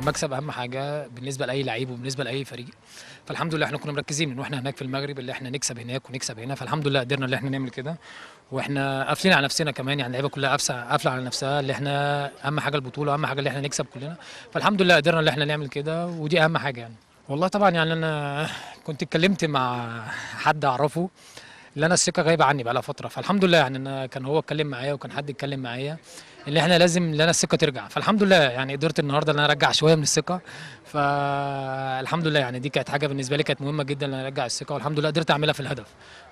المكسب اهم حاجه بالنسبه لاي لعيب وبالنسبه لاي فريق فالحمد لله احنا كنا مركزين ان احنا هناك في المغرب اللي احنا نكسب هناك ونكسب هنا فالحمد لله قدرنا ان احنا نعمل كده واحنا قافلين على نفسنا كمان يعني اللعيبه كلها قافله قافله على نفسها اللي احنا اهم حاجه البطوله اهم حاجه اللي احنا نكسب كلنا فالحمد لله قدرنا ان احنا نعمل كده ودي اهم حاجه يعني والله طبعا يعني انا كنت اتكلمت مع حد اعرفه اللي انا الثقه غايبه عني بقى لها فتره فالحمد لله يعني انا كان هو اتكلم معايا وكان حد اتكلم معايا اللي احنا لازم لنا الثقه ترجع فالحمد لله يعني قدرت النهارده ان انا ارجع شويه من الثقه فالحمد لله يعني دي كانت حاجه بالنسبه لي كانت مهمه جدا ان انا ارجع الثقه والحمد لله قدرت اعملها في الهدف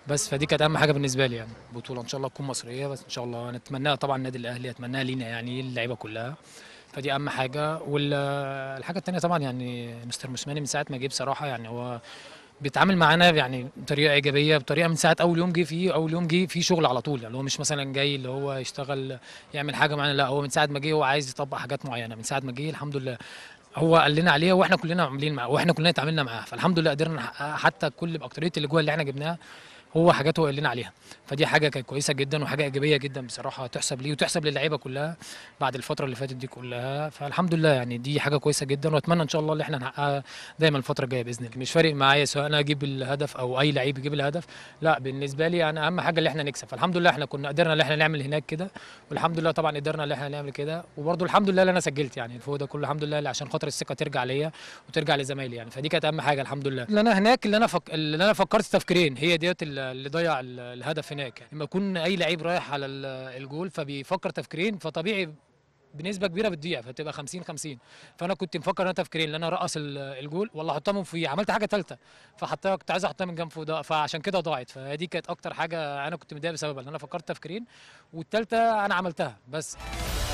بس فدي كانت اهم حاجه بالنسبه لي يعني بطوله ان شاء الله تكون مصريه بس ان شاء الله نتمناها طبعا النادي الاهلي اتمناها لينا يعني اللعيبه كلها فدي اهم حاجه والحاجه الثانيه طبعا يعني مستر موسيماني من ساعه ما جه بصراحه يعني هو بيتعامل معانا يعني بطريقه ايجابيه بطريقه من ساعه اول يوم جه فيه اول يوم جه فيه شغل على طول يعني هو مش مثلا جاي اللي هو يشتغل يعمل حاجه معانا لا هو من ساعه ما جه هو عايز يطبق حاجات معينه من ساعه ما جه الحمد لله هو قال لنا عليها واحنا كلنا عاملين معاه واحنا كلنا اتعاملنا معاها فالحمد لله قدرنا نحققها حتى كل باكتريه الاجوال اللي احنا جبناها هو حاجات هو قال لنا عليها فدي حاجه كانت كويسه جدا وحاجه ايجابيه جدا بصراحه تحسب ليه وتحسب للعيبه كلها بعد الفتره اللي فاتت دي كلها فالحمد لله يعني دي حاجه كويسه جدا واتمنى ان شاء الله ان احنا نحققها دايما الفتره الجايه باذن الله مش فارق معايا سواء انا اجيب الهدف او اي لعيب يجيب الهدف لا بالنسبه لي انا اهم حاجه اللي احنا نكسب فالحمد لله احنا كنا قدرنا ان احنا نعمل هناك كده والحمد لله طبعا قدرنا ان احنا نعمل كده وبرده الحمد لله اللي انا سجلت يعني فوق ده كله الحمد لله عشان خاطر الثقه ترجع ليا وترجع لزمايلي يعني فدي كانت اهم حاجه الحمد لله اللي انا هناك اللي انا فك... اللي انا فكرت تفكيرين هي ديت اللي ضيع الهدف هناك يعني لما يكون اي لعيب رايح على الجول فبيفكر تفكيرين فطبيعي بنسبه كبيره بتضيع فتبقى 50 50 فانا كنت مفكر انا تفكيرين ان انا ارقص الجول ولا احطها من فوقيه عملت حاجه ثالثه فحطها كنت عايز احطها من جنب فوق فعشان كده ضاعت فدي كانت اكتر حاجه انا كنت متضايق بسببها ان انا فكرت تفكيرين والثالثه انا عملتها بس